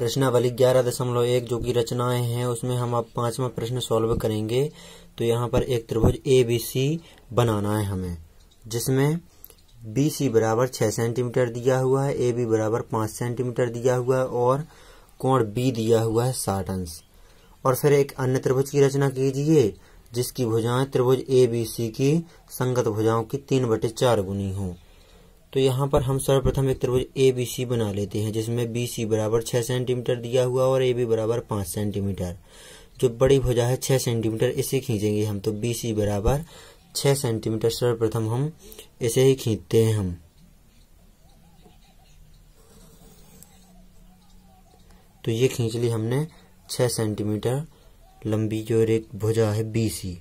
प्रश्नावली ग्यारह दशमलव एक जो की रचनाएं हैं उसमें हम अब पांचवा प्रश्न सॉल्व करेंगे तो यहाँ पर एक त्रिभुज ए बी सी बनाना है हमें जिसमें बी सी बराबर छह सेंटीमीटर दिया हुआ है ए बी बराबर पांच सेंटीमीटर दिया हुआ है और कोण बी दिया हुआ है साठ अंश और फिर एक अन्य त्रिभुज की रचना कीजिए जिसकी भुजाएं त्रिभुज ए बी सी की संगत भुजाओं की तीन बटे चार गुनी हों तो यहाँ पर हम सर्वप्रथम एक त्रिभुज ए बी सी बना लेते हैं जिसमें बी सी बराबर छः सेंटीमीटर दिया हुआ और ए बी बराबर पाँच सेंटीमीटर जो बड़ी भुजा है छः सेंटीमीटर इसे खींचेंगे हम तो बी सी बराबर छः सेंटीमीटर सर्वप्रथम हम इसे ही खींचते हैं हम तो ये खींच ली हमने छः सेंटीमीटर लंबी जो एक भुजा है बी सी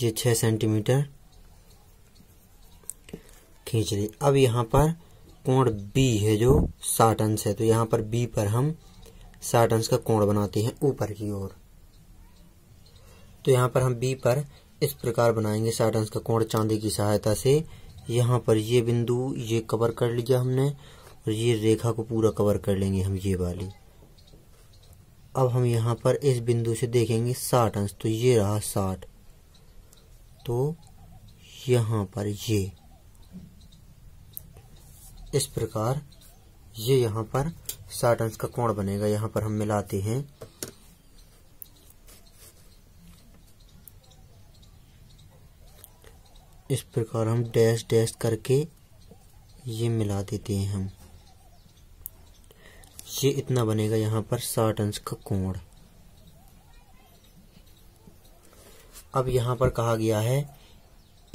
ये छः सेंटीमीटर खींच ली अब यहाँ पर कोण बी है जो साठ अंश है तो यहाँ पर बी पर हम साठ अंश का कोण बनाते हैं ऊपर की ओर तो यहाँ पर हम बी पर इस प्रकार बनाएंगे साठ अंश का कोण चांदी की सहायता से यहाँ पर ये बिंदु ये कवर कर लिया हमने और ये रेखा को पूरा कवर कर लेंगे हम ये वाली अब हम यहाँ पर इस बिंदु से देखेंगे साठ अंश तो ये रहा साठ तो यहाँ पर ये इस प्रकार ये यहाँ पर साठ अंश का कोण बनेगा यहाँ पर हम मिलाते हैं इस प्रकार हम डैश डैश करके ये मिला देते हैं हम ये इतना बनेगा यहाँ पर साठ अंश का कोण अब यहाँ पर कहा गया है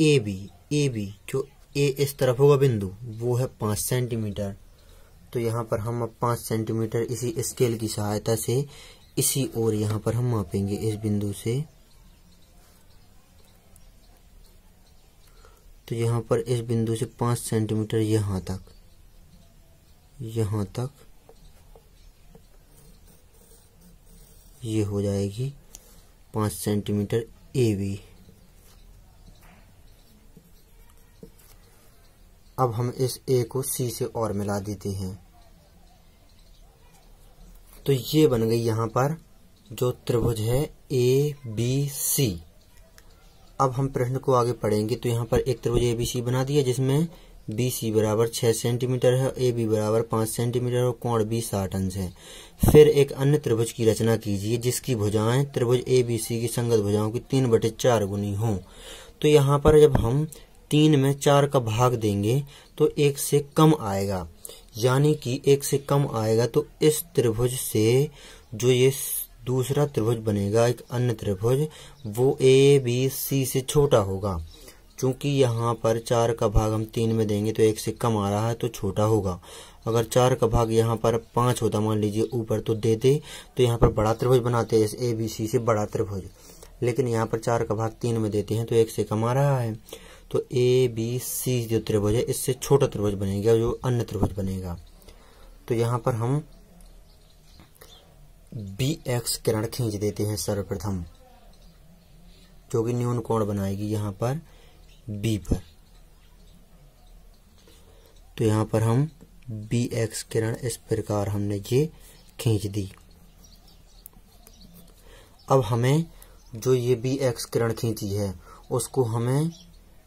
ए बी ए बी जो ए इस तरफ होगा बिंदु वो है पाँच सेंटीमीटर तो यहाँ पर हम अब पाँच सेंटीमीटर इसी स्केल की सहायता से इसी ओर यहाँ पर हम मापेंगे इस बिंदु से तो यहाँ पर इस बिंदु से पाँच सेंटीमीटर यहाँ तक यहाँ तक ये हो जाएगी पाँच सेंटीमीटर ए बी अब हम इस ए को सी से और मिला देते हैं तो ये बन गई यहां पर जो त्रिभुज है ए बी सी अब हम प्रश्न को आगे पढ़ेंगे तो यहां पर एक त्रिभुज ए बी सी बना दिया जिसमें बी सी बराबर छह सेंटीमीटर है ए बी बराबर पांच सेंटीमीटर और कोण बी साठ अंश है फिर एक अन्य त्रिभुज की रचना कीजिए जिसकी भुजाएं त्रिभुज ए बी सी की संगत भुजाओं की तीन बटे चार गुनी हो तो यहाँ पर जब हम तीन में चार का भाग देंगे तो एक से कम आएगा यानी कि एक से कम आएगा तो इस त्रिभुज से जो ये दूसरा त्रिभुज बनेगा एक अन्य त्रिभुज वो ए बी सी से छोटा होगा चूंकि यहाँ पर चार का भाग हम तीन में देंगे तो एक से कम आ रहा है तो छोटा होगा अगर चार का भाग यहाँ पर पांच होता मान लीजिए ऊपर तो देते तो यहाँ पर बड़ा त्रिभुज बनाते हैं ए बी सी से बड़ा त्रिभुज लेकिन यहाँ पर चार का भाग तीन में देते हैं तो एक से कम आ रहा है तो ए बी सी जो त्रिभुज है इससे छोटा त्रिभुज बनेगा जो अन्य त्रिभुज बनेगा तो यहाँ पर हम बी एक्स किरण खींच देते हैं सर्वप्रथम जो कि न्यून कोण बनाएगी यहाँ पर बी पर तो यहां पर हम बी एक्स किरण इस प्रकार हमने ये खींच दी अब हमें जो ये बी एक्स किरण खींची है उसको हमें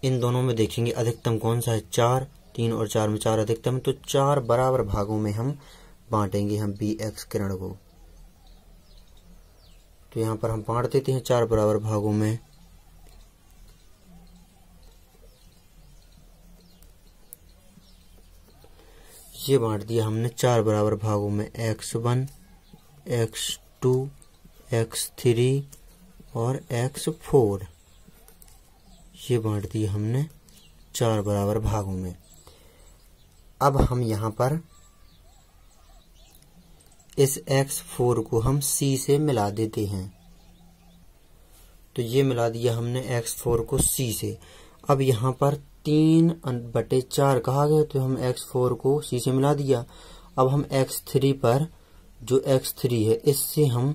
इन दोनों में देखेंगे अधिकतम कौन सा है चार तीन और चार में चार अधिकतम तो चार बराबर भागों में हम बांटेंगे हम बी एक्स किरण को तो यहां पर हम बांट देते हैं चार बराबर भागों में ये बांट दिया हमने चार बराबर भागों में x one x two x three और x4 ये बांट दिए हमने चार बराबर भागों में अब हम यहां पर इस एक्स फोर को हम सी से मिला देते हैं तो ये मिला दिया हमने एक्स फोर को सी से अब यहां पर तीन बटे चार कहा गया तो हम एक्स फोर को सी से मिला दिया अब हम एक्स थ्री पर जो एक्स थ्री है इससे हम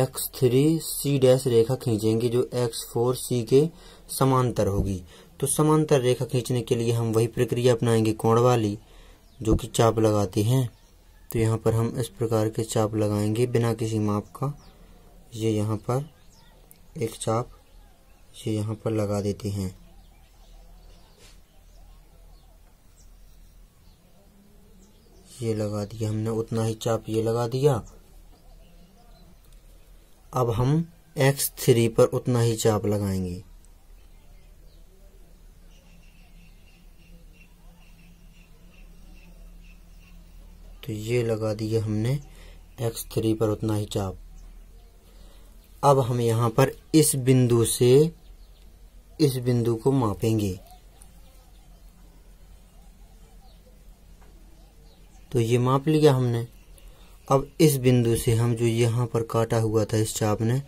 एक्स थ्री सी डैश रेखा खींचेंगे जो एक्स फोर सी के समांतर होगी तो समांतर रेखा खींचने के लिए हम वही प्रक्रिया अपनाएंगे कोण वाली जो कि चाप लगाते हैं तो यहाँ पर हम इस प्रकार के चाप लगाएंगे बिना किसी माप का ये यहाँ पर एक चाप ये यहाँ पर लगा देते हैं ये लगा दिया हमने उतना ही चाप ये लगा दिया अब हम एक्स थ्री पर उतना ही चाप लगाएंगे तो ये लगा दिया हमने एक्स थ्री पर उतना ही चाप अब हम यहां पर इस बिंदु से इस बिंदु को मापेंगे तो ये माप लिया हमने अब इस बिंदु से हम जो यहाँ पर काटा हुआ था इस चाप ने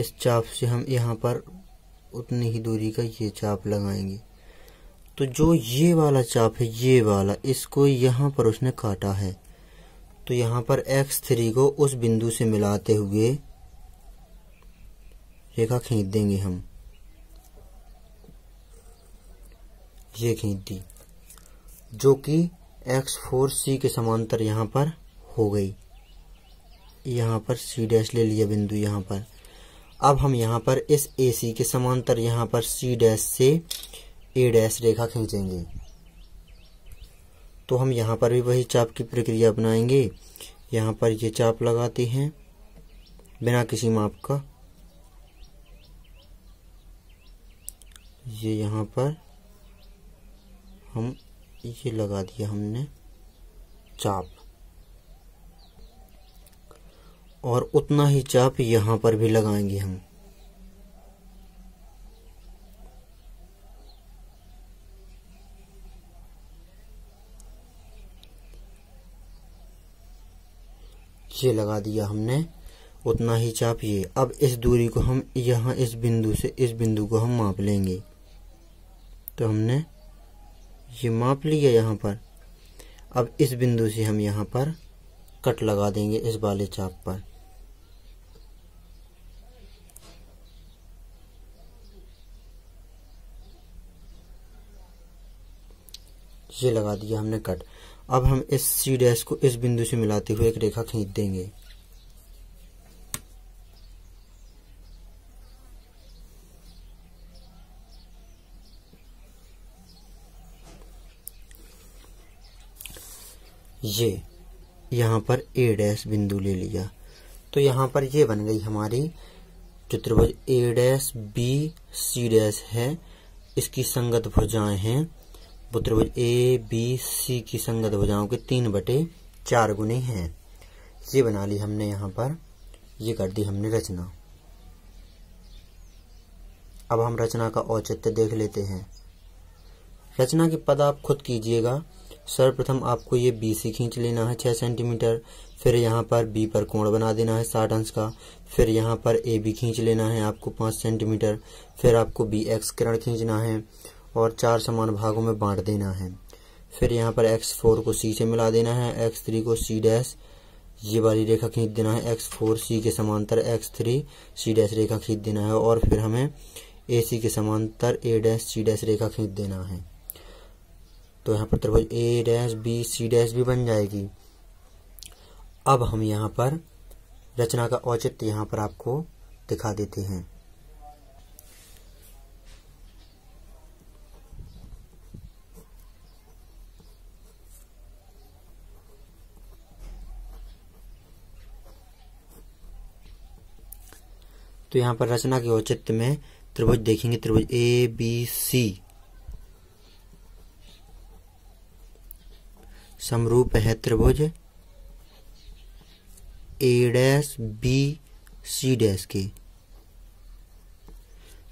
इस चाप से हम यहाँ पर उतनी ही दूरी का ये चाप लगाएंगे तो जो ये वाला चाप है ये वाला इसको यहाँ पर उसने काटा है तो यहाँ पर एक्स थ्री को उस बिंदु से मिलाते हुए रेखा खींच देंगे हम ये खींच दी जो कि एक्स फोर सी के समांतर यहाँ पर हो गई यहाँ पर सी डैश ले लिया बिंदु यहाँ पर अब हम यहाँ पर इस ए सी के समांतर यहाँ पर सी डैश से ए डैश रेखा खींचेंगे तो हम यहाँ पर भी वही चाप की प्रक्रिया अपनाएंगे यहाँ पर ये चाप लगाते हैं बिना किसी माप का ये यहाँ पर हम ये लगा दिया हमने चाप और उतना ही चाप यहाँ पर भी लगाएंगे हम ये लगा दिया हमने उतना ही चाप ये अब इस दूरी को हम यहाँ इस बिंदु से इस बिंदु को हम माप लेंगे तो हमने ये माप लिया यहाँ पर अब इस बिंदु से हम यहाँ पर कट लगा देंगे इस वाले चाप पर ये लगा दिया हमने कट अब हम इस सी डैश को इस बिंदु से मिलाते हुए एक रेखा खींच देंगे ये यहाँ पर ए डैश बिंदु ले लिया तो यहाँ पर ये बन गई हमारी चतुर्भुज A dash B C dash है इसकी संगत भुजाएं हैं चतुर्भुज ए बी सी की संगत भुजाओं के तीन बटे चार गुने हैं ये बना ली हमने यहाँ पर ये कर दी हमने रचना अब हम रचना का औचित्य देख लेते हैं रचना की पद आप खुद कीजिएगा सर्वप्रथम आपको ये बी सी खींच लेना है छः सेंटीमीटर फिर यहाँ पर बी पर कोण बना देना है साठ अंश का फिर यहाँ पर ए बी खींच लेना है आपको पांच सेंटीमीटर फिर आपको बी एक्स किरण खींचना है और चार समान भागों में बांट देना है फिर यहाँ पर एक्स फोर को सी से मिला देना है एक्स थ्री को सी डैश ये वाली रेखा खींच देना है एक्स फोर सी के समांतर एक्स थ्री सी डैश रेखा खींच देना है और फिर हमें ए सी के समांतर ए डैश सी डैश रेखा खींच देना है तो यहाँ पर त्रिभुज A dash B C dash भी बन जाएगी अब हम यहाँ पर रचना का औचित्य यहाँ पर आपको दिखा देते हैं तो यहाँ पर रचना के औचित्य में त्रिभुज देखेंगे त्रिभुज ए बी सी समरूप है त्रिभुज A dash B C dash के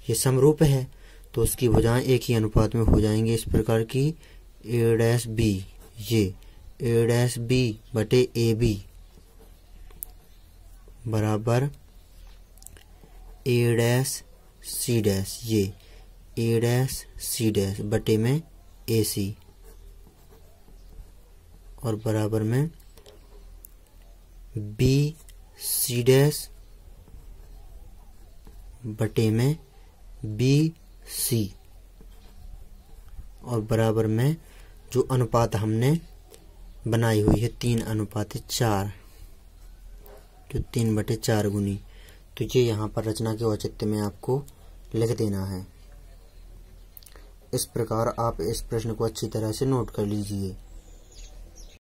ये समरूप है तो उसकी भुजाएं एक ही अनुपात में हो जाएंगे इस प्रकार की ए डैश बी ये ए डैश बी बटे ए बी बराबर ए डैश सी डैश ये ए डैश सी डैश बटे में ए सी और बराबर में बी सी डैश बटे में बी सी और बराबर में जो अनुपात हमने बनाई हुई है तीन अनुपात चार जो तो तीन बटे चार गुनी तो ये यहाँ पर रचना के औचित्य में आपको लिख देना है इस प्रकार आप इस प्रश्न को अच्छी तरह से नोट कर लीजिए